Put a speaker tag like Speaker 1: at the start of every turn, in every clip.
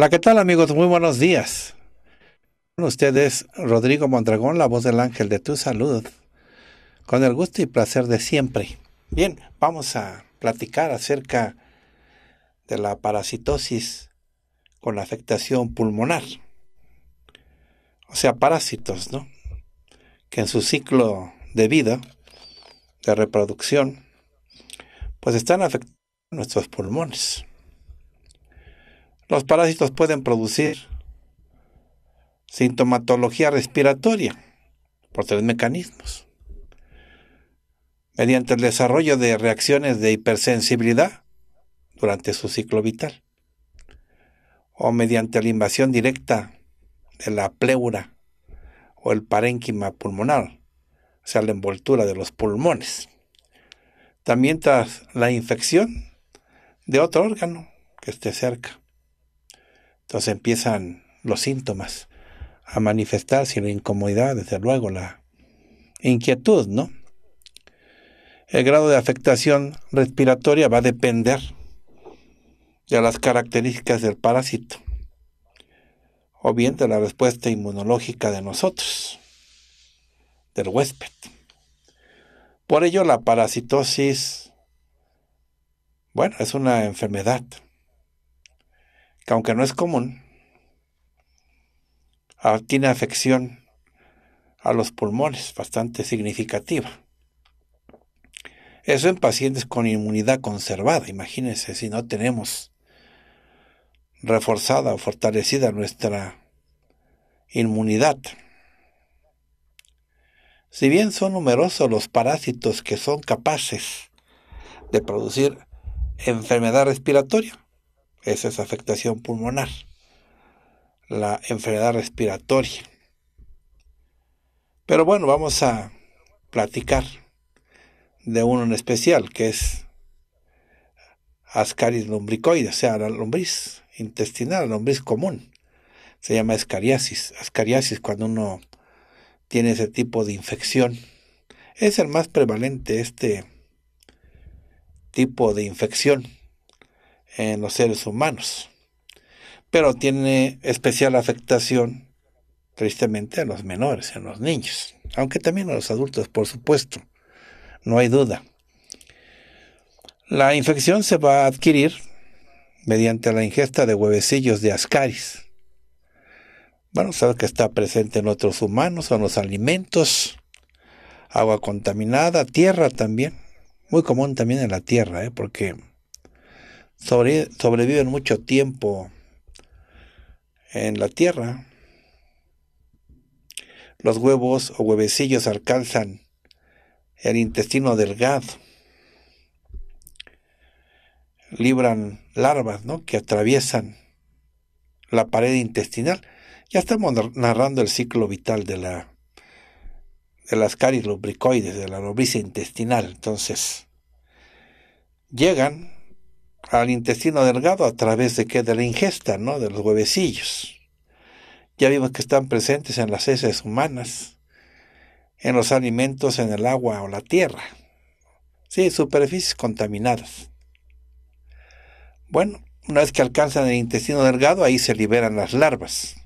Speaker 1: Hola, ¿qué tal amigos? Muy buenos días. Con ustedes, Rodrigo Mondragón, la voz del ángel de tu salud, con el gusto y placer de siempre. Bien, vamos a platicar acerca de la parasitosis con afectación pulmonar. O sea, parásitos, ¿no? Que en su ciclo de vida, de reproducción, pues están afectando nuestros pulmones. Los parásitos pueden producir sintomatología respiratoria por tres mecanismos. Mediante el desarrollo de reacciones de hipersensibilidad durante su ciclo vital o mediante la invasión directa de la pleura o el parénquima pulmonar, o sea, la envoltura de los pulmones. También tras la infección de otro órgano que esté cerca. Entonces empiezan los síntomas a manifestarse, la incomodidad, desde luego, la inquietud, ¿no? El grado de afectación respiratoria va a depender de las características del parásito o bien de la respuesta inmunológica de nosotros, del huésped. Por ello, la parasitosis, bueno, es una enfermedad aunque no es común, tiene afección a los pulmones bastante significativa. Eso en pacientes con inmunidad conservada. Imagínense si no tenemos reforzada o fortalecida nuestra inmunidad. Si bien son numerosos los parásitos que son capaces de producir enfermedad respiratoria, esa es afectación pulmonar. La enfermedad respiratoria. Pero bueno, vamos a platicar de uno en especial, que es Ascaris lumbricoide, o sea, la lombriz intestinal, la lombriz común. Se llama escariasis. Ascariasis cuando uno tiene ese tipo de infección. Es el más prevalente este tipo de infección en los seres humanos, pero tiene especial afectación, tristemente, a los menores, a los niños, aunque también a los adultos, por supuesto, no hay duda. La infección se va a adquirir mediante la ingesta de huevecillos de ascaris. Bueno, sabe que está presente en otros humanos, en los alimentos, agua contaminada, tierra también. Muy común también en la tierra, ¿eh? porque sobreviven mucho tiempo en la tierra. Los huevos o huevecillos alcanzan el intestino delgado. Libran larvas ¿no? que atraviesan la pared intestinal. Ya estamos narrando el ciclo vital de, la, de las caries lubricoides, de la nobricia intestinal. Entonces, llegan al intestino delgado a través de qué? De la ingesta, ¿no? De los huevecillos. Ya vimos que están presentes en las heces humanas, en los alimentos, en el agua o la tierra. Sí, superficies contaminadas. Bueno, una vez que alcanzan el intestino delgado, ahí se liberan las larvas.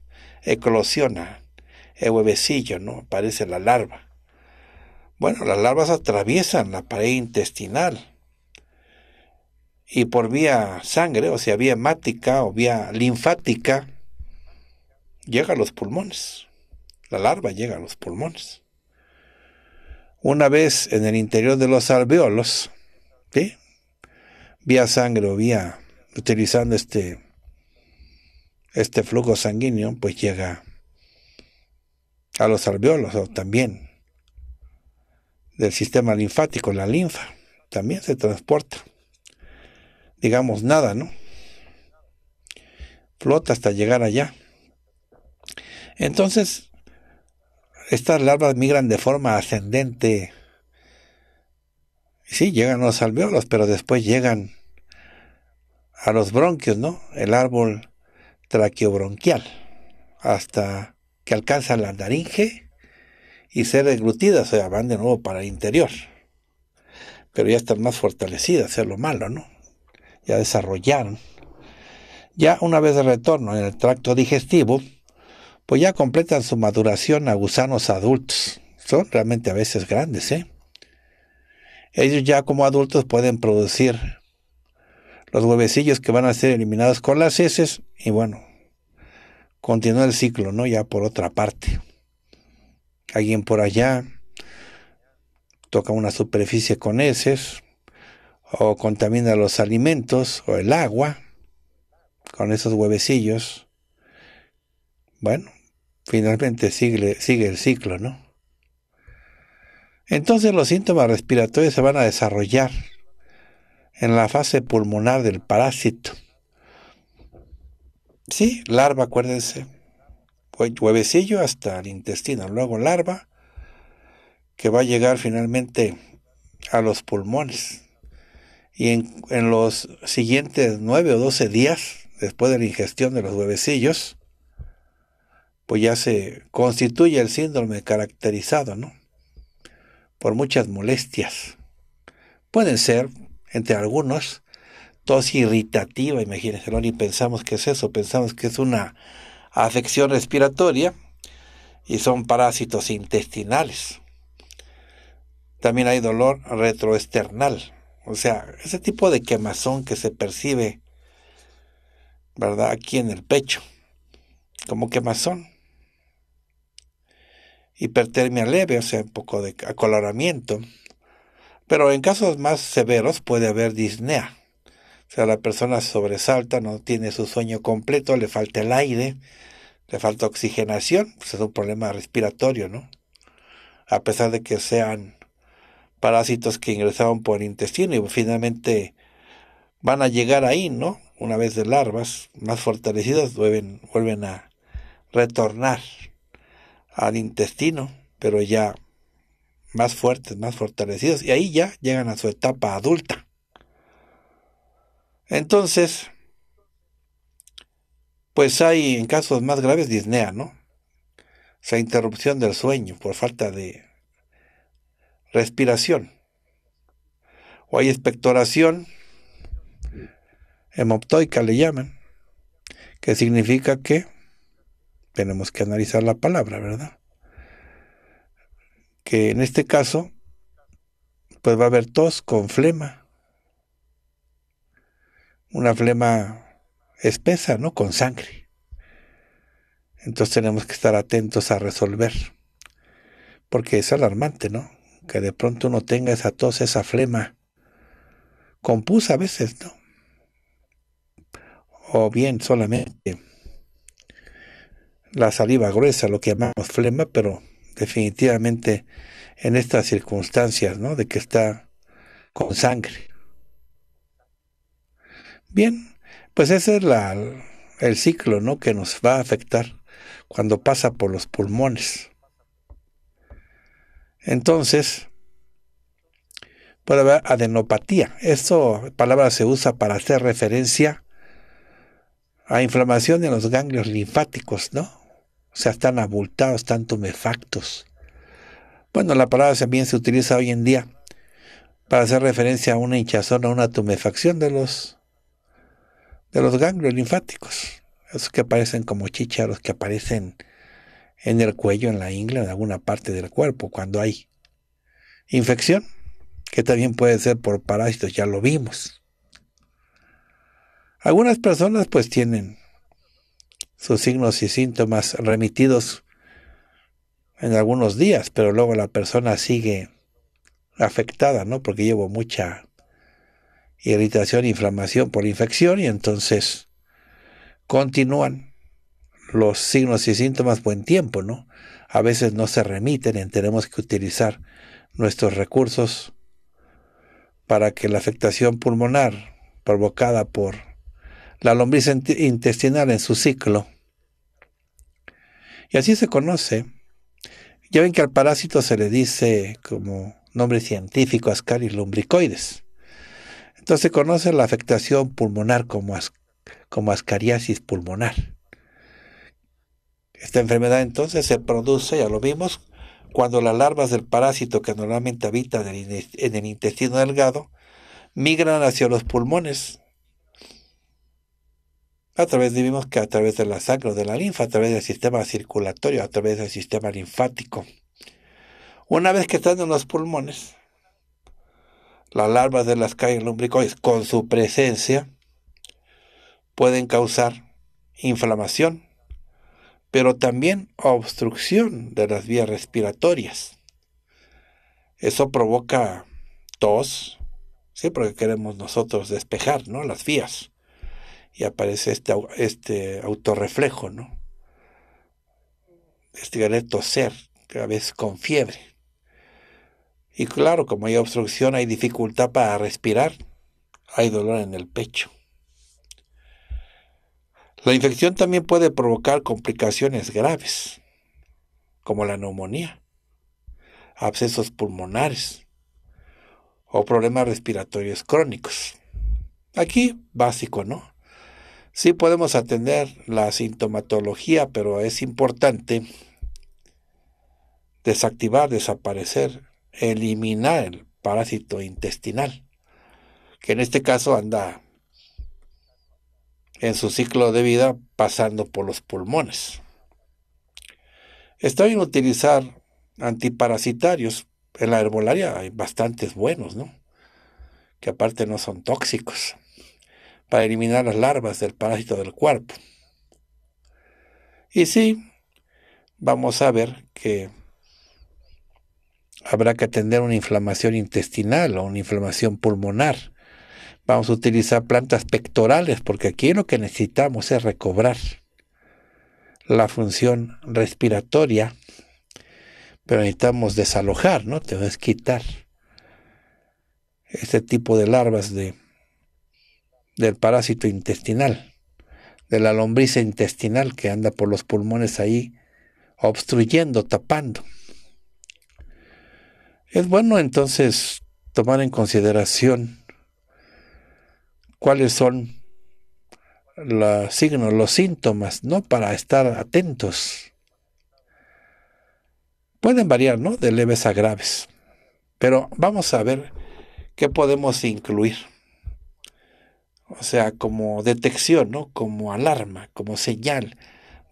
Speaker 1: Eclosiona el huevecillo, ¿no? Aparece la larva. Bueno, las larvas atraviesan la pared intestinal y por vía sangre, o sea, vía hemática o vía linfática, llega a los pulmones. La larva llega a los pulmones. Una vez en el interior de los alveolos, vía sangre o vía utilizando este, este flujo sanguíneo, pues llega a los alveolos o también del sistema linfático, la linfa, también se transporta digamos, nada, ¿no? Flota hasta llegar allá. Entonces, estas larvas migran de forma ascendente. Sí, llegan a los alveolos, pero después llegan a los bronquios, ¿no? El árbol traqueobronquial, hasta que alcanzan la laringe y ser deglutidas, o sea, van de nuevo para el interior. Pero ya están más fortalecidas, es lo malo, ¿no? ya desarrollaron, Ya una vez de retorno en el tracto digestivo, pues ya completan su maduración a gusanos adultos. Son realmente a veces grandes, ¿eh? Ellos ya como adultos pueden producir los huevecillos que van a ser eliminados con las heces y bueno, continúa el ciclo, ¿no? Ya por otra parte. Alguien por allá toca una superficie con heces, o contamina los alimentos o el agua con esos huevecillos. Bueno, finalmente sigue, el ciclo, ¿no? Entonces los síntomas respiratorios se van a desarrollar en la fase pulmonar del parásito. Sí, larva, acuérdense. Pues, huevecillo hasta el intestino, luego larva, que va a llegar finalmente a los pulmones y en, los siguientes nueve o doce días, después de la ingestión de los huevecillos, pues ya se constituye el síndrome caracterizado, Por muchas molestias. Pueden ser, entre algunos, tos irritativa, imagínense, ¿no? ni pensamos que es eso, pensamos que es una afección respiratoria y son parásitos intestinales. También hay dolor retroesternal, o sea, ese tipo de quemazón que se percibe, ¿verdad? Aquí en el pecho, como quemazón. Hipertermia leve, o sea, un poco de acoloramiento. Pero en casos más severos puede haber disnea. O sea, la persona sobresalta, no tiene su sueño completo, le falta el aire, le falta oxigenación, pues es un problema respiratorio, ¿no? A pesar de que sean parásitos que ingresaron por el intestino y finalmente van a llegar ahí, ¿no? Una vez de larvas más fortalecidas vuelven, vuelven a retornar al intestino, pero ya más fuertes, más fortalecidos, y ahí ya llegan a su etapa adulta. Entonces, pues hay en casos más graves disnea, ¿no? O sea, interrupción del sueño por falta de respiración. O hay expectoración, hemoptoica le llaman, que significa que tenemos que analizar la palabra, ¿verdad? Que en este caso, pues va a haber tos con flema. Una flema espesa, ¿no? Con sangre. Entonces tenemos que estar atentos a resolver, porque es alarmante, ¿no? que de pronto uno tenga esa tos, esa flema, compusa a veces, ¿no? O bien solamente la saliva gruesa, lo que llamamos flema, pero definitivamente en estas circunstancias, ¿no? De que está con sangre. Bien, pues ese es el ciclo, ¿no? Que nos va a afectar cuando pasa por los pulmones. Entonces, puede haber adenopatía. Esta palabra se usa para hacer referencia a inflamación en los ganglios linfáticos, ¿no? O sea, están abultados, están tumefactos. Bueno, la palabra también se utiliza hoy en día para hacer referencia a una hinchazón, a una tumefacción de los, de los ganglios linfáticos. Esos que aparecen como los que aparecen en el cuello, en la ingle, en alguna parte del cuerpo, cuando hay infección, que también puede ser por parásitos, ya lo vimos. Algunas personas pues tienen sus signos y síntomas remitidos en algunos días, pero luego la persona sigue afectada, ¿no? Porque llevo mucha irritación, inflamación por infección y entonces continúan los signos y síntomas buen tiempo, ¿no? A veces no se remiten y tenemos que utilizar nuestros recursos para que la afectación pulmonar provocada por la lombriz intestinal en su ciclo. Y así se conoce. Ya ven que al parásito se le dice como nombre científico Ascaris lumbricoides. Entonces se conoce la afectación pulmonar como, como ascariasis pulmonar. Esta enfermedad entonces se produce, ya lo vimos, cuando las larvas del parásito que normalmente habitan en el intestino delgado migran hacia los pulmones. A través de, vimos que a través de la sangre de la linfa, a través del sistema circulatorio, a través del sistema linfático. Una vez que están en los pulmones, las larvas de las calles lumbricoides con su presencia pueden causar inflamación, pero también obstrucción de las vías respiratorias. Eso provoca tos, siempre porque queremos nosotros despejar ¿no? las vías. Y aparece este, este autorreflejo, ¿no? Este querer toser, a veces con fiebre. Y claro, como hay obstrucción, hay dificultad para respirar, hay dolor en el pecho. La infección también puede provocar complicaciones graves, como la neumonía, abscesos pulmonares o problemas respiratorios crónicos. Aquí, básico, ¿no? Sí podemos atender la sintomatología, pero es importante desactivar, desaparecer, eliminar el parásito intestinal, que en este caso anda en su ciclo de vida pasando por los pulmones. Está bien utilizar antiparasitarios en la herbolaria, hay bastantes buenos, ¿no? Que aparte no son tóxicos, para eliminar las larvas del parásito del cuerpo. Y sí, vamos a ver que habrá que atender una inflamación intestinal o una inflamación pulmonar Vamos a utilizar plantas pectorales porque aquí lo que necesitamos es recobrar la función respiratoria, pero necesitamos desalojar, ¿no? que quitar este tipo de larvas de, del parásito intestinal, de la lombriz intestinal que anda por los pulmones ahí obstruyendo, tapando. Es bueno entonces tomar en consideración cuáles son los signos, los síntomas, ¿no? Para estar atentos. Pueden variar, ¿no? De leves a graves. Pero vamos a ver qué podemos incluir. O sea, como detección, ¿no? Como alarma, como señal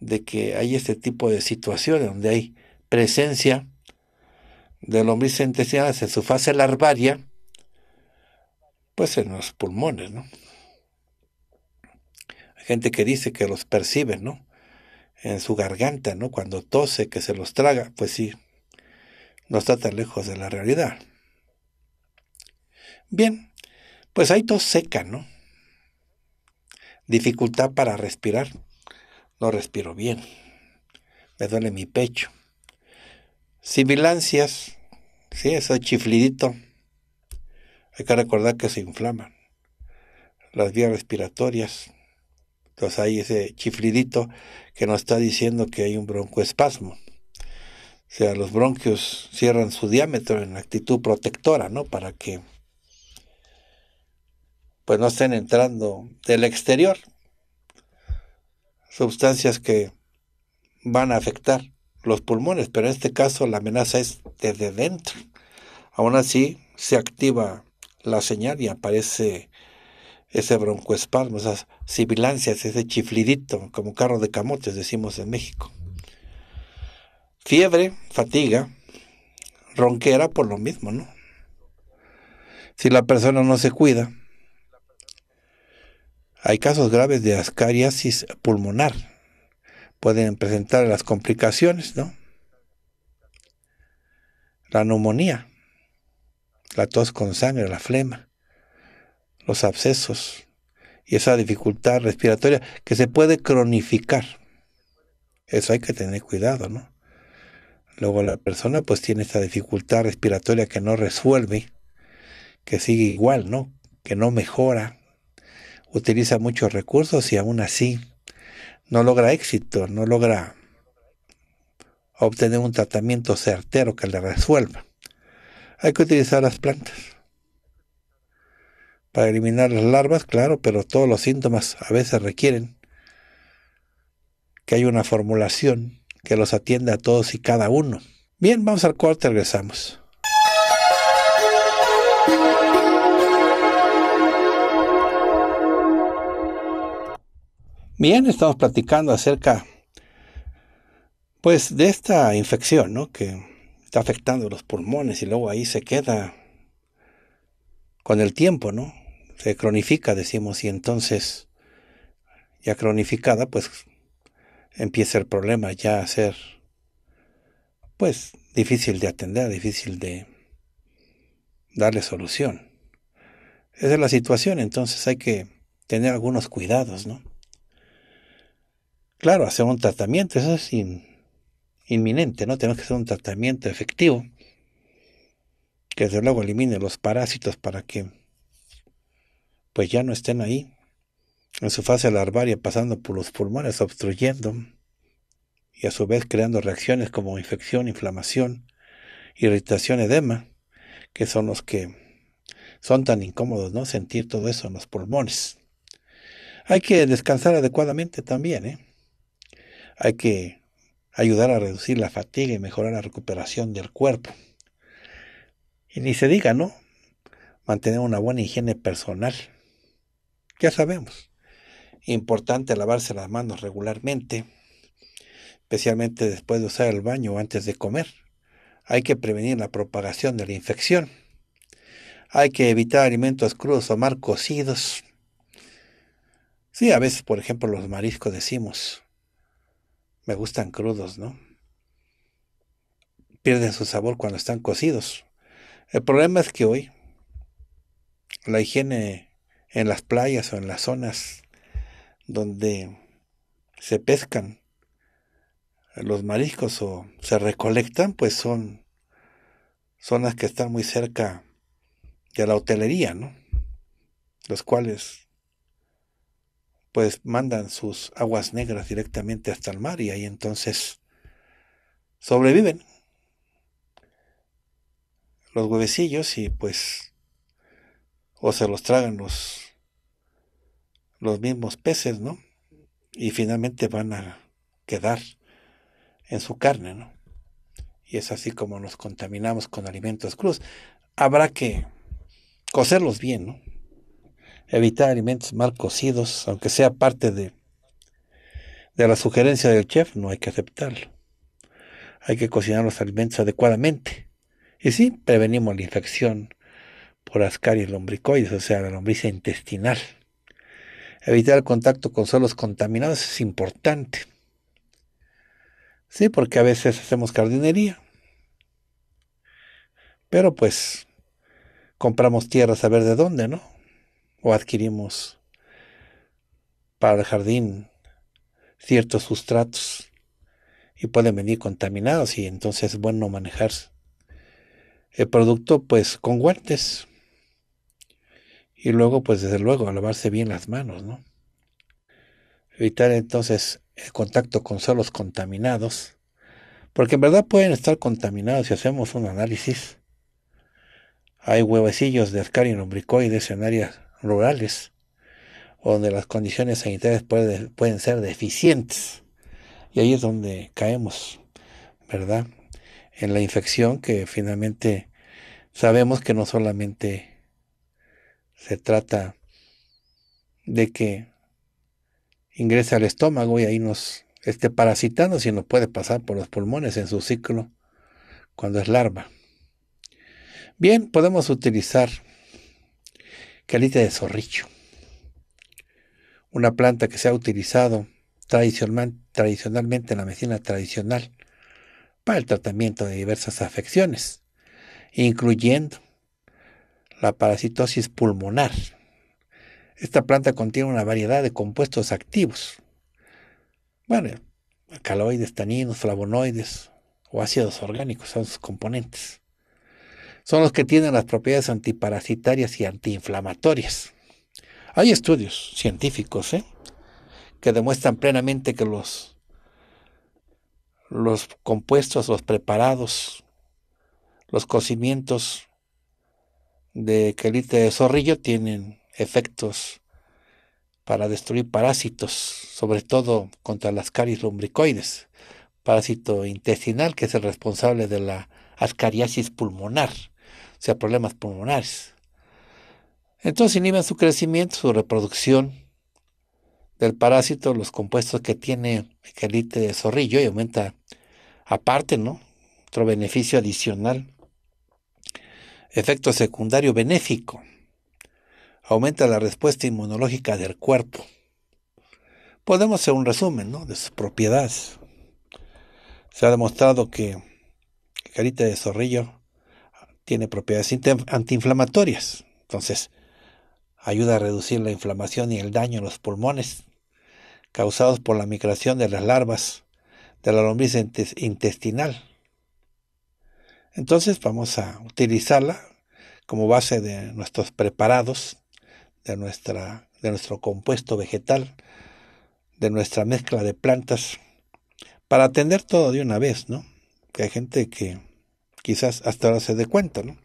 Speaker 1: de que hay este tipo de situaciones donde hay presencia de lombrices intestinales en su fase larvaria pues en los pulmones, ¿no? Hay gente que dice que los percibe, ¿no? En su garganta, ¿no? Cuando tose, que se los traga, pues sí, no está tan lejos de la realidad. Bien, pues hay tos seca, ¿no? Dificultad para respirar. No respiro bien. Me duele mi pecho. Sibilancias, sí, es chiflidito hay que recordar que se inflaman las vías respiratorias. Entonces hay ese chiflidito que nos está diciendo que hay un broncoespasmo. O sea, los bronquios cierran su diámetro en actitud protectora, ¿no? Para que pues no estén entrando del exterior sustancias que van a afectar los pulmones, pero en este caso la amenaza es desde dentro. Aún así se activa la señal y aparece ese broncoespasmo, esas sibilancias, ese chiflidito, como carro de camotes, decimos en México. Fiebre, fatiga, ronquera por lo mismo, ¿no? Si la persona no se cuida, hay casos graves de ascariasis pulmonar. Pueden presentar las complicaciones, ¿no? La neumonía la tos con sangre, la flema, los abscesos y esa dificultad respiratoria que se puede cronificar. Eso hay que tener cuidado, ¿no? Luego la persona pues tiene esa dificultad respiratoria que no resuelve, que sigue igual, ¿no? Que no mejora, utiliza muchos recursos y aún así no logra éxito, no logra obtener un tratamiento certero que le resuelva. Hay que utilizar las plantas para eliminar las larvas, claro, pero todos los síntomas a veces requieren que haya una formulación que los atienda a todos y cada uno. Bien, vamos al corte, regresamos. Bien, estamos platicando acerca pues de esta infección, ¿no? Que está afectando los pulmones y luego ahí se queda con el tiempo, ¿no? Se cronifica, decimos, y entonces, ya cronificada, pues empieza el problema ya a ser, pues, difícil de atender, difícil de darle solución. Esa es la situación, entonces hay que tener algunos cuidados, ¿no? Claro, hacer un tratamiento, eso es inminente, ¿no? Tenemos que hacer un tratamiento efectivo que desde luego elimine los parásitos para que pues ya no estén ahí en su fase larvaria pasando por los pulmones, obstruyendo y a su vez creando reacciones como infección, inflamación, irritación, edema, que son los que son tan incómodos, ¿no? Sentir todo eso en los pulmones. Hay que descansar adecuadamente también, ¿eh? Hay que ayudar a reducir la fatiga y mejorar la recuperación del cuerpo. Y ni se diga, ¿no? Mantener una buena higiene personal. Ya sabemos. Importante lavarse las manos regularmente, especialmente después de usar el baño o antes de comer. Hay que prevenir la propagación de la infección. Hay que evitar alimentos crudos o mal cocidos. Sí, a veces, por ejemplo, los mariscos decimos, me gustan crudos, ¿no? Pierden su sabor cuando están cocidos. El problema es que hoy la higiene en las playas o en las zonas donde se pescan los mariscos o se recolectan, pues son zonas que están muy cerca de la hotelería, ¿no? Los cuales pues mandan sus aguas negras directamente hasta el mar y ahí entonces sobreviven los huevecillos y pues o se los tragan los los mismos peces, ¿no? Y finalmente van a quedar en su carne, ¿no? Y es así como nos contaminamos con alimentos cruz. Habrá que cocerlos bien, ¿no? Evitar alimentos mal cocidos, aunque sea parte de, de la sugerencia del chef, no hay que aceptarlo. Hay que cocinar los alimentos adecuadamente. Y sí, prevenimos la infección por ascaris lombricoides, o sea, la lombriz intestinal. Evitar el contacto con suelos contaminados es importante. Sí, porque a veces hacemos jardinería. Pero pues compramos tierra a saber de dónde, ¿no? o adquirimos para el jardín ciertos sustratos y pueden venir contaminados y entonces es bueno manejar el producto pues con guantes y luego pues desde luego lavarse bien las manos, ¿no? Evitar entonces el contacto con suelos contaminados, porque en verdad pueden estar contaminados si hacemos un análisis. Hay huevecillos de lumbricoides en áreas rurales, donde las condiciones sanitarias pueden ser deficientes. Y ahí es donde caemos, ¿verdad? En la infección que finalmente sabemos que no solamente se trata de que ingrese al estómago y ahí nos esté parasitando, sino puede pasar por los pulmones en su ciclo cuando es larva. Bien, podemos utilizar Calita de zorrillo. Una planta que se ha utilizado tradicionalmente en la medicina tradicional para el tratamiento de diversas afecciones, incluyendo la parasitosis pulmonar. Esta planta contiene una variedad de compuestos activos. Bueno, alcaloides, taninos, flavonoides o ácidos orgánicos son sus componentes son los que tienen las propiedades antiparasitarias y antiinflamatorias. Hay estudios científicos ¿eh? que demuestran plenamente que los, los compuestos, los preparados, los cocimientos de quelite de zorrillo tienen efectos para destruir parásitos, sobre todo contra las caries lumbricoides, parásito intestinal que es el responsable de la ascariasis pulmonar sea, problemas pulmonares. Entonces inhiben su crecimiento, su reproducción del parásito, los compuestos que tiene calite de zorrillo y aumenta aparte, ¿no? Otro beneficio adicional. Efecto secundario benéfico. Aumenta la respuesta inmunológica del cuerpo. Podemos hacer un resumen ¿no? de sus propiedades. Se ha demostrado que calite de zorrillo tiene propiedades antiinflamatorias. Entonces, ayuda a reducir la inflamación y el daño en los pulmones causados por la migración de las larvas de la lombriz intestinal. Entonces vamos a utilizarla como base de nuestros preparados, de, nuestra, de nuestro compuesto vegetal, de nuestra mezcla de plantas, para atender todo de una vez, ¿no? Que hay gente que quizás hasta ahora se dé cuenta, ¿no?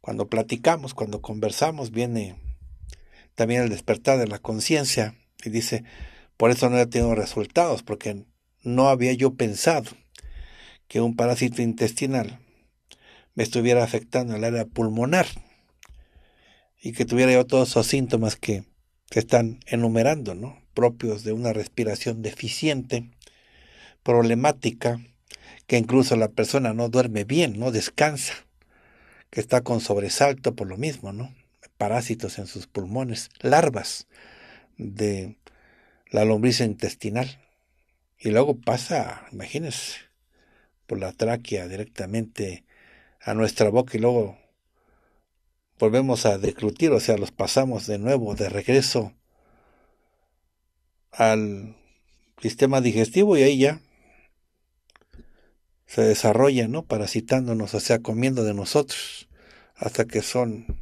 Speaker 1: Cuando platicamos, cuando conversamos, viene también el despertar de la conciencia y dice, por eso no he tenido resultados, porque no había yo pensado que un parásito intestinal me estuviera afectando el área pulmonar y que tuviera yo todos esos síntomas que se están enumerando, ¿no? Propios de una respiración deficiente, problemática, que incluso la persona no duerme bien, no descansa, que está con sobresalto por lo mismo, ¿no? Parásitos en sus pulmones, larvas de la lombriz intestinal. Y luego pasa, imagínense, por la tráquea directamente a nuestra boca y luego volvemos a declutir, o sea, los pasamos de nuevo de regreso al sistema digestivo y ahí ya se desarrolla ¿no? Parasitándonos, o sea, comiendo de nosotros, hasta que son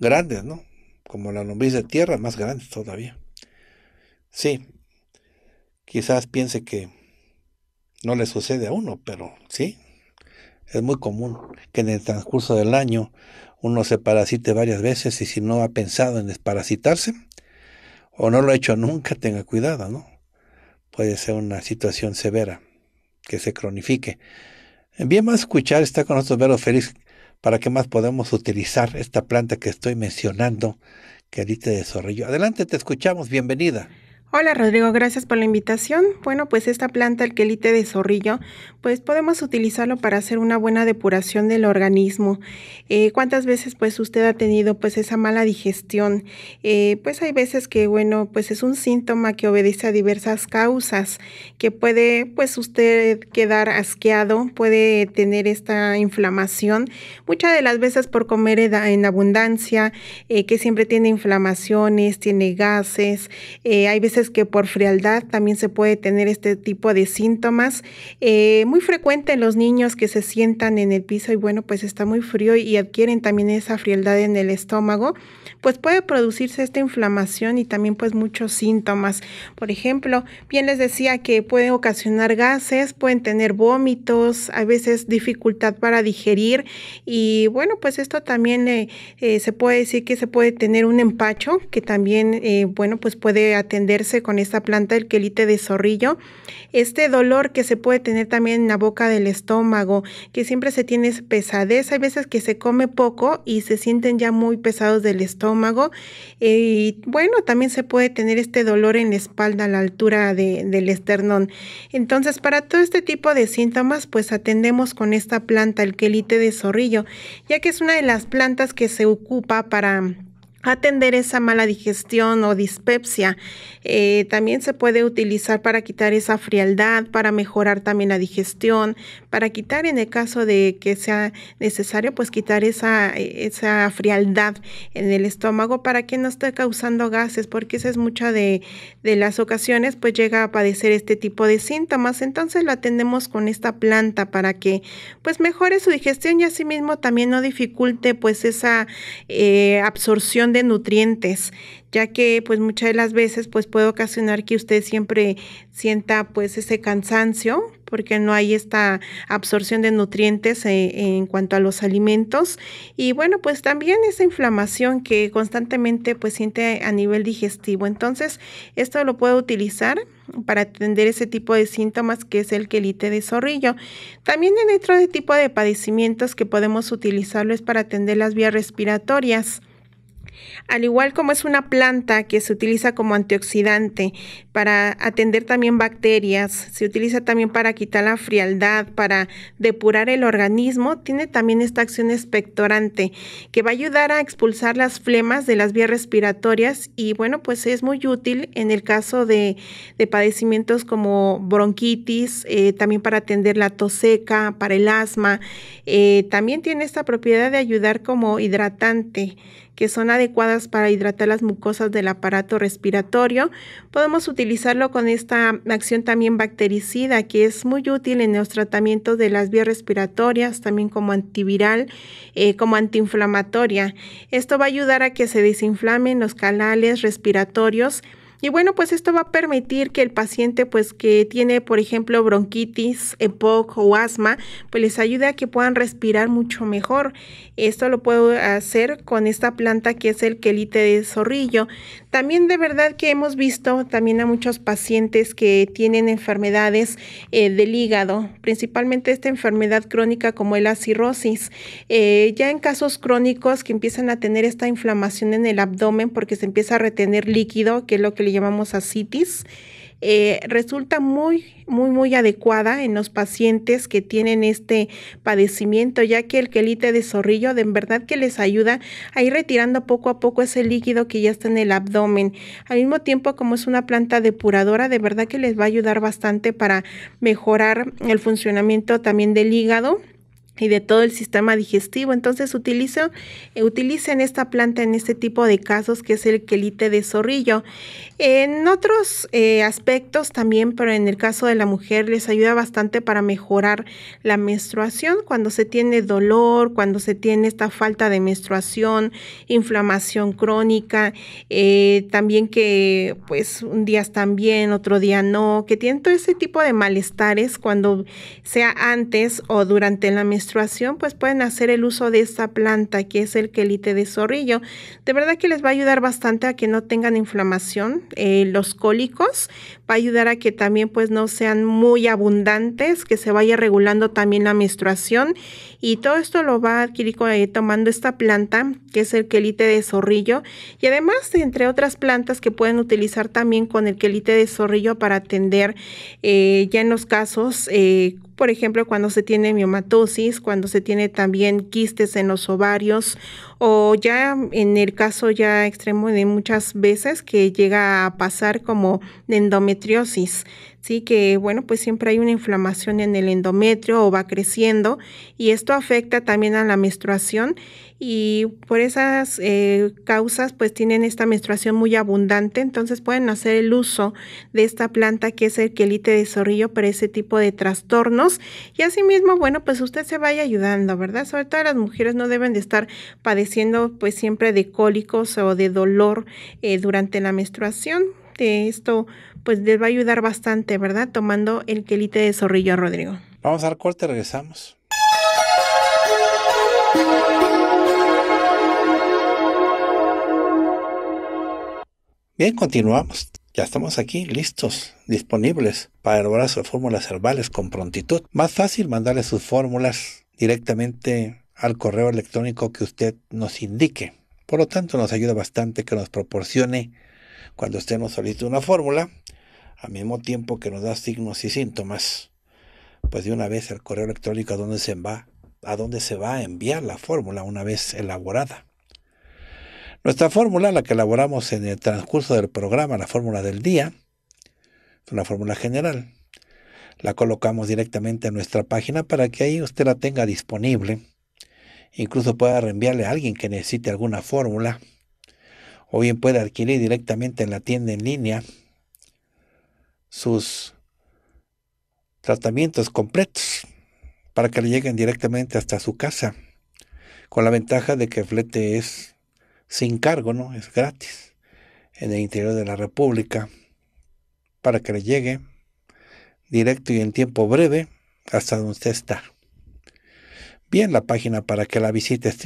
Speaker 1: grandes, ¿no? Como la lombriz de tierra, más grandes todavía. Sí, quizás piense que no le sucede a uno, pero sí, es muy común que en el transcurso del año uno se parasite varias veces y si no ha pensado en desparasitarse o no lo ha hecho nunca, tenga cuidado, ¿no? Puede ser una situación severa que se cronifique. Bien, más escuchar, está con nosotros Vero Félix, para que más podemos utilizar esta planta que estoy mencionando, que ahorita de Zorrillo. Adelante, te escuchamos, bienvenida.
Speaker 2: Hola Rodrigo, gracias por la invitación. Bueno, pues esta planta el quelite de zorrillo, pues podemos utilizarlo para hacer una buena depuración del organismo. Eh, ¿Cuántas veces pues usted ha tenido pues esa mala digestión? Eh, pues hay veces que bueno, pues es un síntoma que obedece a diversas causas, que puede pues usted quedar asqueado, puede tener esta inflamación, muchas de las veces por comer en abundancia, eh, que siempre tiene inflamaciones, tiene gases, hay veces que por frialdad también se puede tener este tipo de síntomas. Eh, muy frecuente en los niños que se sientan en el piso y bueno, pues está muy frío y adquieren también esa frialdad en el estómago pues puede producirse esta inflamación y también pues muchos síntomas. Por ejemplo, bien les decía que pueden ocasionar gases, pueden tener vómitos, a veces dificultad para digerir y bueno, pues esto también eh, eh, se puede decir que se puede tener un empacho que también, eh, bueno, pues puede atenderse con esta planta, del quelite de zorrillo. Este dolor que se puede tener también en la boca del estómago, que siempre se tiene pesadez, hay veces que se come poco y se sienten ya muy pesados del estómago estómago. Eh, y bueno, también se puede tener este dolor en la espalda a la altura del esternón. Entonces, para todo este tipo de síntomas, pues atendemos con esta planta, el quelite de zorrillo, ya que es una de las plantas que se ocupa para atender esa mala digestión o dispepsia. Eh, también se puede utilizar para quitar esa frialdad, para mejorar también la digestión, para quitar en el caso de que sea necesario, pues quitar esa, frialdad en el estómago para que no esté causando gases, porque esa es mucha de, las ocasiones, pues llega a padecer este tipo de síntomas. Entonces lo atendemos con esta planta para que pues mejore su digestión y asimismo también no dificulte pues esa eh, absorción de nutrientes, ya que pues muchas de las veces pues puede ocasionar que usted siempre sienta pues ese cansancio porque no hay esta absorción de nutrientes eh, en, cuanto a los alimentos y bueno pues también esa inflamación que constantemente pues siente a nivel digestivo entonces esto lo puede utilizar para atender ese tipo de síntomas que es el quelite de zorrillo. También en otro tipo de padecimientos que podemos utilizarlo es para atender las vías respiratorias. Al igual como es una planta que se utiliza como antioxidante para atender también bacterias, se utiliza también para quitar la frialdad, para depurar el organismo, tiene también esta acción expectorante que va a ayudar a expulsar las flemas de las vías respiratorias y bueno, pues es muy útil en el caso de, de padecimientos como bronquitis, eh, también para atender la tos seca, para el asma. Eh, también tiene esta propiedad de ayudar como hidratante que son adecuadas para hidratar las mucosas del aparato respiratorio. Podemos utilizarlo con esta acción también bactericida que es muy útil en los tratamientos de las vías respiratorias, también como antiviral, eh, como antiinflamatoria. Esto va a ayudar a que se desinflamen los canales respiratorios y bueno, pues esto va a permitir que el paciente, pues que tiene, por ejemplo, bronquitis, EPOC o asma, pues les ayude a que puedan respirar mucho mejor. Esto lo puedo hacer con esta planta que es el quelite de zorrillo. También de verdad que hemos visto también a muchos pacientes que tienen enfermedades eh, del hígado, principalmente esta enfermedad crónica como la cirrosis. Eh, ya en casos crónicos que empiezan a tener esta inflamación en el abdomen porque se empieza a retener líquido, que es lo que llamamos ascitis, eh, resulta muy, muy, muy adecuada en los pacientes que tienen este padecimiento, ya que el quelite de zorrillo de verdad que les ayuda a ir retirando poco a poco ese líquido que ya está en el abdomen. Al mismo tiempo, como es una planta depuradora, de verdad que les va a ayudar bastante para mejorar el funcionamiento también del hígado y de todo el sistema digestivo. Entonces utilizo, eh, utilicen esta planta en este tipo de casos que es el quelite de zorrillo. En otros eh, aspectos también, pero en el caso de la mujer les ayuda bastante para mejorar la menstruación cuando se tiene dolor, cuando se tiene esta falta de menstruación, inflamación crónica, eh, también que pues un día están bien, otro día no, que tienen todo ese tipo de malestares cuando sea antes o durante la menstruación pues pueden hacer el uso de esta planta que es el quelite de zorrillo. De verdad que les va a ayudar bastante a que no tengan inflamación, eh, los cólicos, va a ayudar a que también pues no sean muy abundantes, que se vaya regulando también la menstruación y todo esto lo va a adquirir eh, tomando esta planta que es el quelite de zorrillo y además entre otras plantas que pueden utilizar también con el quelite de zorrillo para atender eh, ya en los casos eh, por ejemplo, cuando se tiene miomatosis, cuando se tiene también quistes en los ovarios o ya en el caso ya extremo de muchas veces que llega a pasar como endometriosis. ¿sí? Que bueno, pues siempre hay una inflamación en el endometrio o va creciendo y esto afecta también a la menstruación y por esas eh, causas pues tienen esta menstruación muy abundante, entonces pueden hacer el uso de esta planta que es el quelite de zorrillo para ese tipo de trastornos y asimismo, bueno, pues usted se vaya ayudando, ¿verdad? Sobre todo las mujeres no deben de estar padeciendo pues siempre de cólicos o de dolor eh, durante la menstruación. De esto pues les va a ayudar bastante, ¿verdad? Tomando el quelite de zorrillo, Rodrigo.
Speaker 1: Vamos al corte, regresamos. Bien, continuamos. Ya estamos aquí, listos, disponibles para elaborar sus fórmulas herbales con prontitud. Más fácil mandarle sus fórmulas directamente al correo electrónico que usted nos indique. Por lo tanto, nos ayuda bastante que nos proporcione cuando usted nos solicita una fórmula, al mismo tiempo que nos da signos y síntomas, pues de una vez el correo electrónico a donde se va, a dónde se va a enviar la fórmula una vez elaborada. Nuestra fórmula, la que elaboramos en el transcurso del programa, la fórmula del día, es una fórmula general. La colocamos directamente en nuestra página para que ahí usted la tenga disponible. Incluso pueda reenviarle a alguien que necesite alguna fórmula o bien puede adquirir directamente en la tienda en línea sus tratamientos completos para que le lleguen directamente hasta su casa, con la ventaja de que el flete es sin cargo, ¿no? Es gratis en el interior de la República para que le llegue directo y en tiempo breve hasta donde usted está. Bien, la página para que la visite es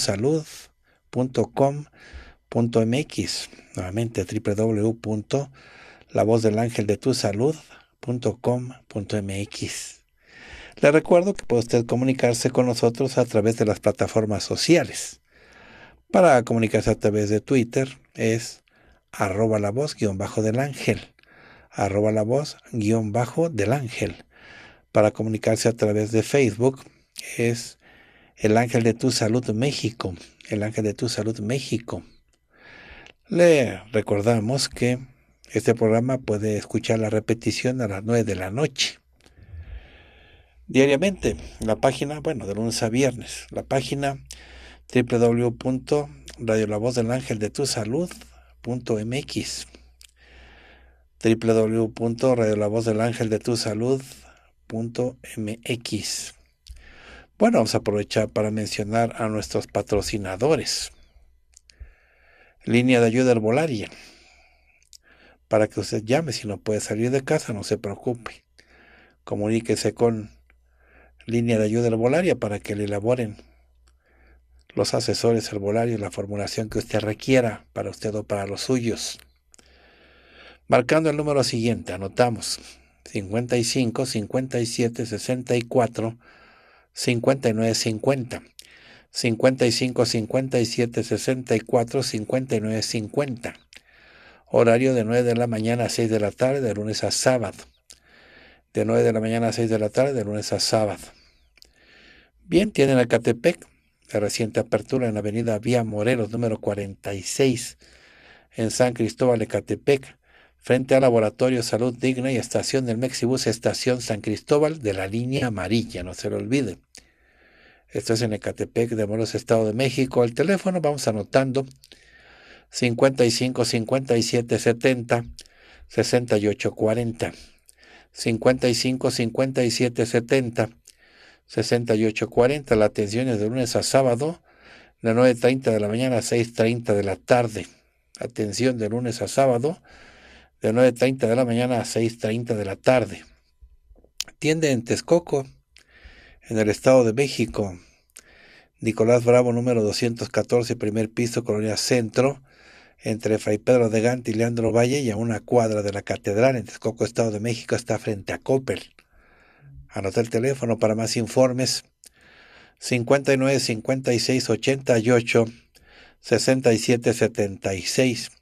Speaker 1: salud mx Nuevamente www.lavozdelangeldetusalud.com.mx. Le recuerdo que puede usted comunicarse con nosotros a través de las plataformas sociales. Para comunicarse a través de Twitter es arroba la voz guión bajo del ángel. Arroba la voz guión bajo del ángel. Para comunicarse a través de Facebook es el ángel de tu salud México el Ángel de tu Salud México. Le recordamos que este programa puede escuchar la repetición a las 9 de la noche. Diariamente, la página, bueno, de lunes a viernes, la página www.radiolavozdelangeldetusalud.mx www.radiolavozdelangeldetusalud.mx bueno, vamos a aprovechar para mencionar a nuestros patrocinadores. Línea de ayuda herbolaria. Para que usted llame si no puede salir de casa, no se preocupe. Comuníquese con Línea de ayuda herbolaria para que le elaboren los asesores herbolarios la formulación que usted requiera para usted o para los suyos. Marcando el número siguiente, anotamos 55 57 64 5950, 55 57 64 59 50. Horario de 9 de la mañana a 6 de la tarde, de lunes a sábado. De 9 de la mañana a 6 de la tarde, de lunes a sábado. Bien, tienen catepec la reciente apertura en la avenida Vía Morelos, número 46, en San Cristóbal, Catepec frente al Laboratorio Salud Digna y estación del Mexibus, estación San Cristóbal de la línea amarilla, no se lo olvide. Esto es en Ecatepec de Moros, Estado de México. El teléfono vamos anotando 55 57 70 68 40. 55 57 70 68 40. La atención es de lunes a sábado, de 9.30 de la mañana a 6.30 de la tarde. Atención de lunes a sábado, de 9.30 de la mañana a 6.30 de la tarde. Tiende en Texcoco, en el Estado de México. Nicolás Bravo, número 214, primer piso, Colonia Centro, entre Fray Pedro de Gante y Leandro Valle y a una cuadra de la Catedral en Texcoco, Estado de México, está frente a Coppel. Anota el teléfono para más informes. 59 56 88 67 76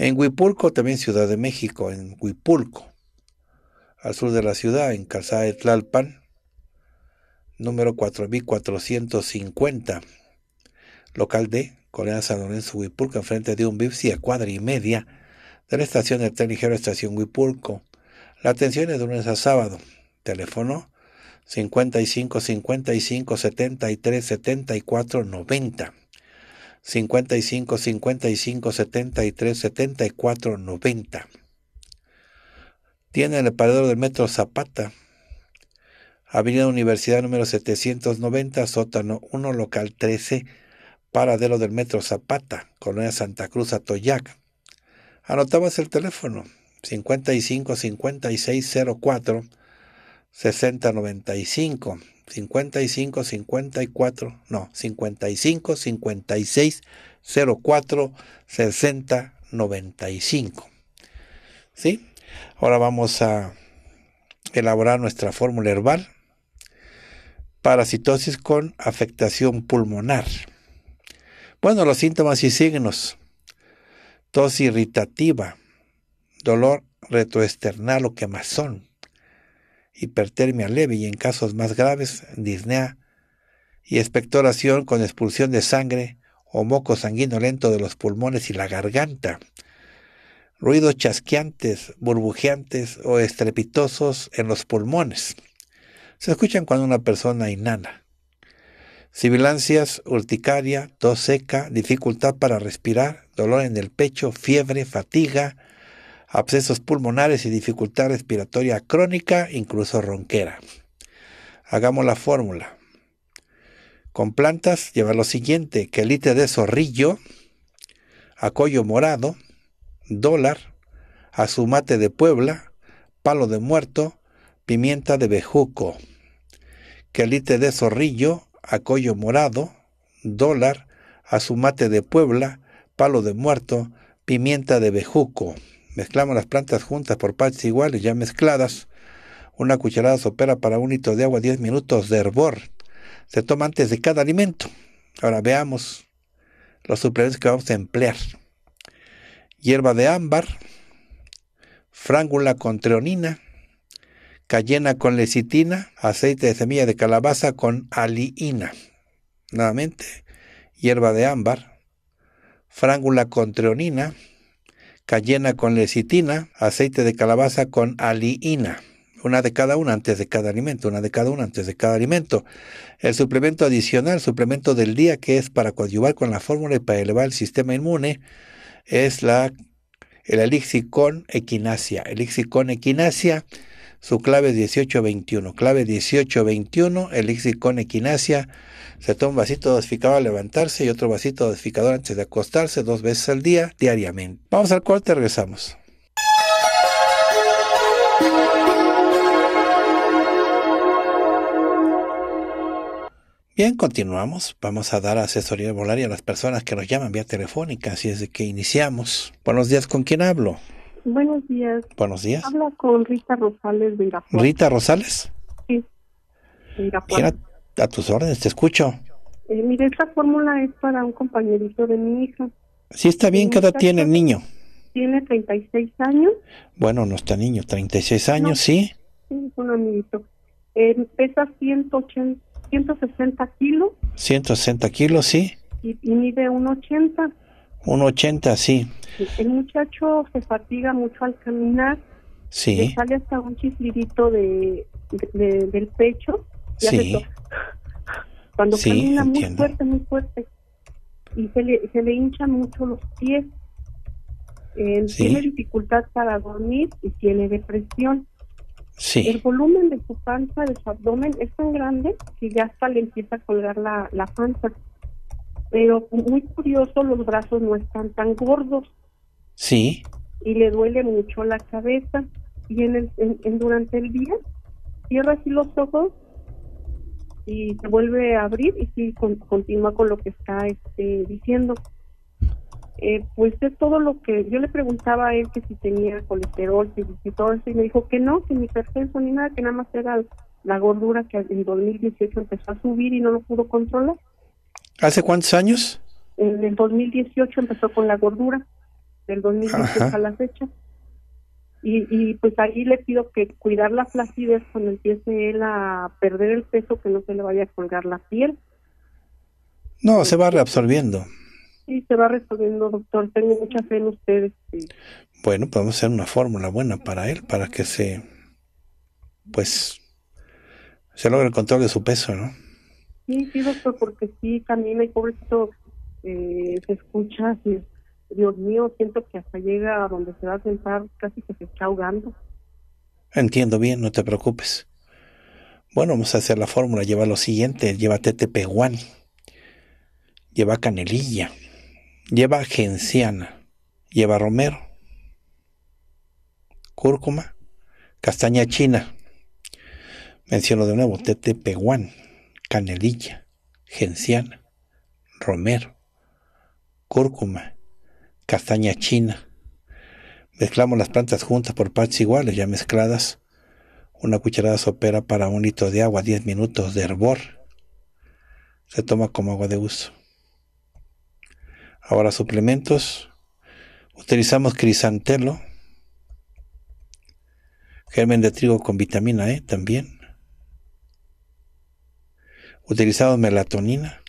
Speaker 1: En Huipulco, también Ciudad de México, en Huipulco, al sur de la ciudad, en Calzada de Tlalpan, número 4450, local de Corea San Lorenzo Huipulco, enfrente de un Bipsi a cuadra y media de la estación del tren ligero Estación Huipulco. La atención es de lunes a sábado. Teléfono 55 55 73 74 90. 55 55 73 74 90. Tiene el paradero del metro Zapata, Avenida Universidad número 790, sótano 1, local 13, paradero del metro Zapata, Colonia Santa Cruz, Atoyac. Anotabas el teléfono 55 56 04 60 95 55 54, no, 55 56 04 60 95. ¿Sí? Ahora vamos a elaborar nuestra fórmula herbal. Parasitosis con afectación pulmonar. Bueno, los síntomas y signos. Tos irritativa, dolor retroesternal o quemazón, hipertermia leve y en casos más graves, disnea y expectoración con expulsión de sangre o moco lento de los pulmones y la garganta, ruidos chasqueantes, burbujeantes o estrepitosos en los pulmones. Se escuchan cuando una persona inana, Sibilancias, urticaria, tos seca, dificultad para respirar, dolor en el pecho, fiebre, fatiga, abscesos pulmonares y dificultad respiratoria crónica, incluso ronquera. Hagamos la fórmula. Con plantas lleva lo siguiente, quelite de zorrillo, acollo morado, dólar, azumate de Puebla, palo de muerto, pimienta de bejuco, quelite de zorrillo, acollo morado, dólar, azumate de Puebla, palo de muerto, pimienta de bejuco. Mezclamos las plantas juntas por partes iguales, ya mezcladas. Una cucharada sopera para un litro de agua, 10 minutos de hervor. Se toma antes de cada alimento. Ahora veamos los suplementos que vamos a emplear. Hierba de ámbar, frángula con treonina, cayena con lecitina, aceite de semilla de calabaza con aliina. Nuevamente, hierba de ámbar, frángula con treonina, cayena con lecitina, aceite de calabaza con aliina una de cada una antes de cada alimento, una de cada una antes de cada alimento. El suplemento adicional, suplemento del día que es para coadyuvar con la fórmula y para elevar el sistema inmune, es la, el elixir con equinacia. Elixir con equinacia su clave 1821. Clave 1821, elixir con equinacia. Se toma un vasito dosificador al levantarse y otro vasito dosificador antes de acostarse dos veces al día, diariamente. Vamos al corte, regresamos. Bien, continuamos. Vamos a dar asesoría volaria a las personas que nos llaman vía telefónica, así es de que iniciamos. Buenos días, ¿con quién hablo?
Speaker 3: Buenos días. Buenos días. Habla con Rita Rosales de Irapuato.
Speaker 1: ¿Rita Rosales? Sí. a tus órdenes, te escucho.
Speaker 3: Eh, mire, esta fórmula es para un compañerito de mi hija.
Speaker 1: Sí, está bien, ¿qué edad tiene el niño?
Speaker 3: Tiene 36 años.
Speaker 1: Bueno, no está niño, 36 años, sí.
Speaker 3: Sí, es un amiguito. Eh, pesa 180, 160 kilos.
Speaker 1: 160 kilos, sí.
Speaker 3: Y, y mide 1,80.
Speaker 1: Un 80, sí.
Speaker 3: El muchacho se fatiga mucho al caminar. Sí. Le sale hasta un chiflidito de, del pecho. sí. Cuando camina muy fuerte, muy fuerte. Y se le, se le hinchan mucho los pies. Tiene dificultad para dormir y tiene depresión. Sí. El volumen de su panza, de su abdomen, es tan grande que ya hasta le empieza a colgar la, la panza pero muy curioso, los brazos no están tan gordos. Sí. Y le duele mucho la cabeza. Y en el, en, durante el día cierra así los ojos y se vuelve a abrir y sí, continúa con lo que está este, diciendo. Eh, pues es todo lo que yo le preguntaba a él que si tenía colesterol, si, todo eso, y me dijo que no, que ni presión ni nada, que nada más era la gordura que en 2018 empezó a subir y no lo pudo controlar.
Speaker 1: ¿Hace cuántos años?
Speaker 3: En el 2018 empezó con la gordura, del 2018 a la fecha. Y, pues ahí le pido que cuidar la flacidez cuando empiece él a perder el peso, que no se le vaya a colgar la piel.
Speaker 1: No, se va reabsorbiendo.
Speaker 3: Sí, se va reabsorbiendo, doctor. Tengo mucha fe en ustedes. Este.
Speaker 1: Bueno, podemos hacer una fórmula buena para él, para que se, pues, se logre el control de su peso, ¿no?
Speaker 3: Sí, sí, doctor, porque sí camina y pobrecito eh, se escucha, Dios mío, siento que hasta llega a donde se va a sentar, casi que se está ahogando.
Speaker 1: Entiendo bien, no te preocupes. Bueno, vamos a hacer la fórmula. Lleva lo siguiente: lleva peguán lleva canelilla, lleva genciana, lleva romero, cúrcuma, castaña china. Menciono de nuevo: peguán canelilla, genciana, romero, cúrcuma, castaña china. Mezclamos las plantas juntas por partes iguales, ya mezcladas. Una cucharada sopera para un litro de agua, 10 minutos de hervor. Se toma como agua de uso. Ahora suplementos. Utilizamos crisantelo, germen de trigo con vitamina E también utilizado melatonina,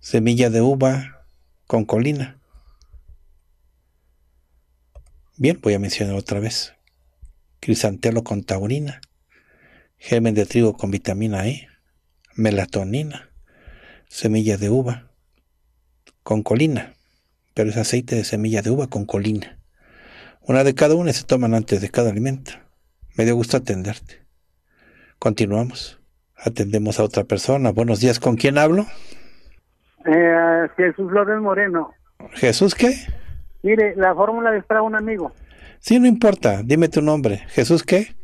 Speaker 1: semilla de uva con colina. Bien, voy a mencionar otra vez. Crisantelo con taurina, germen de trigo con vitamina E, melatonina, semilla de uva con colina, pero es aceite de semilla de uva con colina. Una de cada una se toman antes de cada alimento. Me dio gusto atenderte. Continuamos. Atendemos a otra persona. Buenos días, ¿con quién hablo?
Speaker 4: Eh, Jesús Flores Moreno. ¿Jesús qué? Mire, la fórmula es para un amigo.
Speaker 1: Sí, no importa, dime tu nombre. ¿Jesús qué?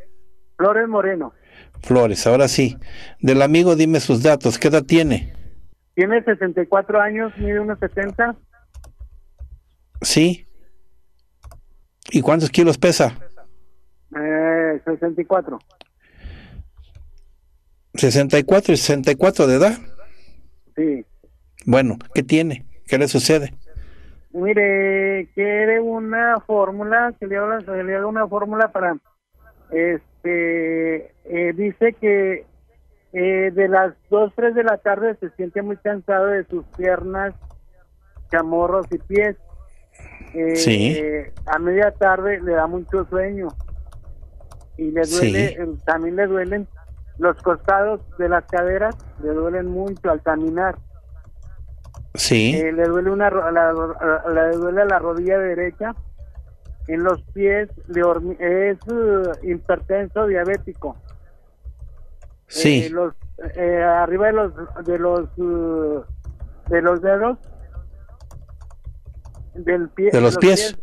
Speaker 4: Flores Moreno.
Speaker 1: Flores, ahora sí. Del amigo dime sus datos, ¿qué edad tiene?
Speaker 4: Tiene 64 años, mide unos 70.
Speaker 1: Sí. ¿Y cuántos kilos pesa?
Speaker 4: Eh, 64.
Speaker 1: 64 y 64 de edad. Sí. Bueno, ¿qué tiene? ¿Qué le sucede?
Speaker 4: Mire, quiere una fórmula, que le habla una fórmula para, este, eh, dice que eh, de las 2, 3 de la tarde se siente muy cansado de sus piernas, chamorros y pies. Eh, sí. a media tarde le da mucho sueño y le duele, también le duelen los costados de las caderas le duelen mucho al caminar. Sí. Eh, le duele una la, le duele la rodilla derecha. En los pies le es eh, hipertenso diabético. Sí. Eh, arriba de los de los de los dedos del pie de los, pies,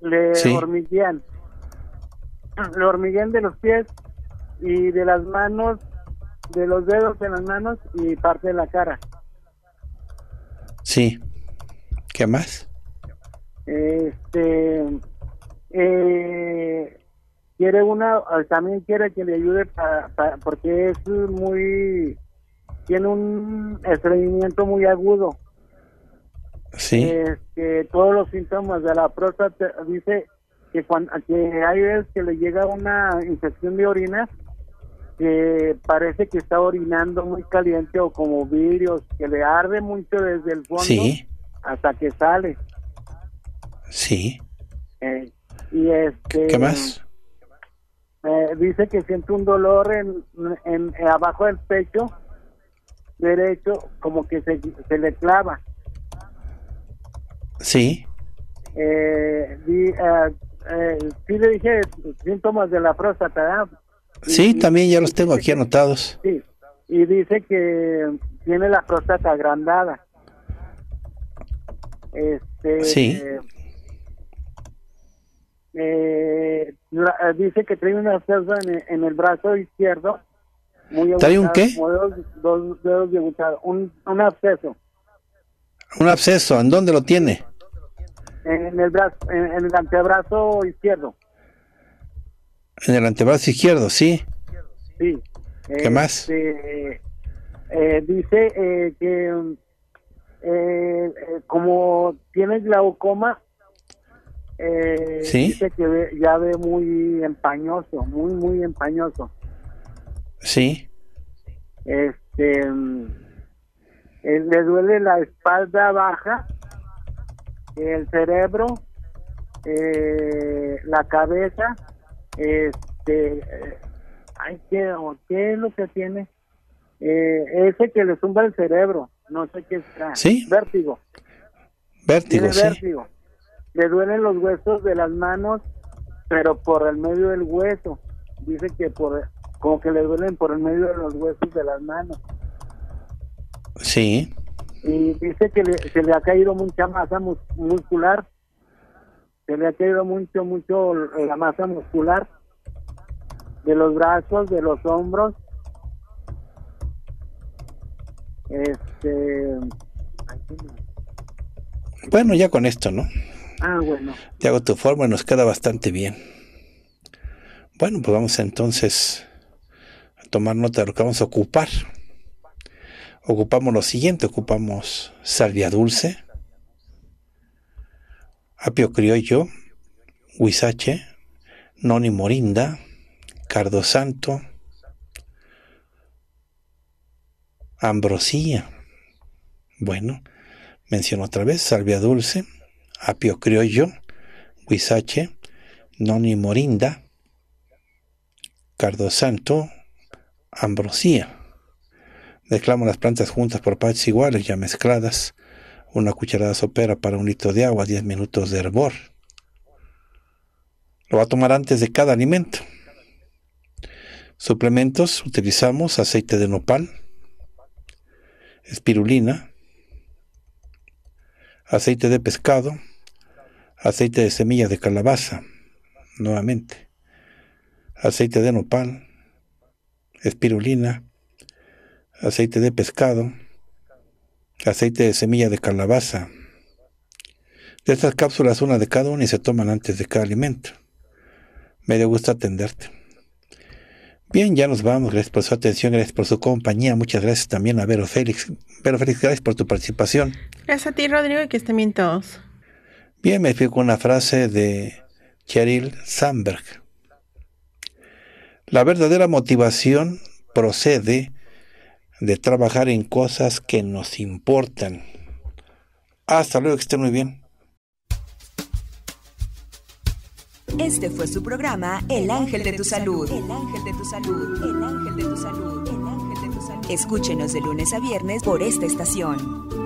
Speaker 4: le hormiguean. Le hormiguean de los pies y de las manos, de los dedos en las manos y parte de la cara.
Speaker 1: Sí. ¿Qué más?
Speaker 4: Este. Eh, quiere una. Ah, también quiere que le ayude porque es muy. Tiene un estreñimiento muy agudo. Sí. Este, todos los síntomas de la próstata dice que cuando que hay veces que le llega una infección de orina que parece que está orinando muy caliente o como vidrios, que le arde mucho desde el fondo hasta que sale. Sí. Eh, y este, ¿Qué más? Eh, dice que siente un dolor en, abajo del pecho derecho, como que se, le clava. Sí. Eh, ah, eh, sí le dije síntomas de la próstata, Sí,
Speaker 1: también ya los tengo aquí anotados.
Speaker 4: Sí, y dice que tiene este, eh, la próstata agrandada. sí. dice que tiene un absceso en, el brazo izquierdo. Muy ¿Trae un qué? dos, dedos de un, un absceso.
Speaker 1: ¿Un absceso? ¿En dónde lo tiene?
Speaker 4: En, el brazo, en el antebrazo izquierdo.
Speaker 1: En el antebrazo izquierdo, sí.
Speaker 4: ¿Qué más? Este, eh, dice eh, que eh, como tiene glaucoma, dice que ya ve muy empañoso, muy, muy empañoso. Sí. Este, le duele la espalda baja, el cerebro, la cabeza este, eh, ay, que ¿qué es lo que tiene? Eh, ese que le zumba el cerebro, no sé qué es ¿Sí? Vértigo.
Speaker 1: Vértigo, sí. Vértigo.
Speaker 4: Le duelen los huesos de las manos, pero por el medio del hueso. Dice que por como que le duelen por el medio de los huesos de las manos. Sí. Y dice que le, se le ha caído mucha masa muscular se le ha caído mucho, mucho la masa muscular de los brazos, de los hombros. Este.
Speaker 1: Bueno, ya con esto, ¿no? Ah, bueno. Te hago tu forma, nos queda bastante bien. Bueno, pues vamos entonces a tomar nota de lo que vamos a ocupar. Ocupamos lo siguiente, ocupamos salvia dulce, apio criollo, huizache, noni morinda, cardo santo, ambrosía. Bueno, menciono otra vez salvia dulce, apio criollo, huizache, noni morinda, cardo santo, ambrosía. Declamo las plantas juntas por partes iguales ya mezcladas una cucharada sopera para un litro de agua, 10 minutos de hervor. Lo va a tomar antes de cada alimento. Suplementos, utilizamos aceite de nopal, espirulina, aceite de pescado, aceite de semilla de calabaza, nuevamente, aceite de nopal, espirulina, aceite de pescado, aceite de semilla de calabaza. De estas cápsulas, una de cada una y se toman antes de cada alimento. Me dio gusto atenderte. Bien, ya nos vamos. Gracias por su atención, gracias por su compañía. Muchas gracias también a Vero Félix. Vero Félix, gracias por tu participación.
Speaker 2: Gracias a ti, Rodrigo, y que estén bien todos.
Speaker 1: Bien, me explico una frase de Cheryl Sandberg. La verdadera motivación procede de trabajar en cosas que nos importan. Hasta luego, que estén muy bien.
Speaker 2: Este fue su programa El Ángel de tu Salud. El Ángel de tu Salud. El Ángel de tu Salud. El Ángel de tu Salud. Escúchenos de lunes a viernes por esta estación.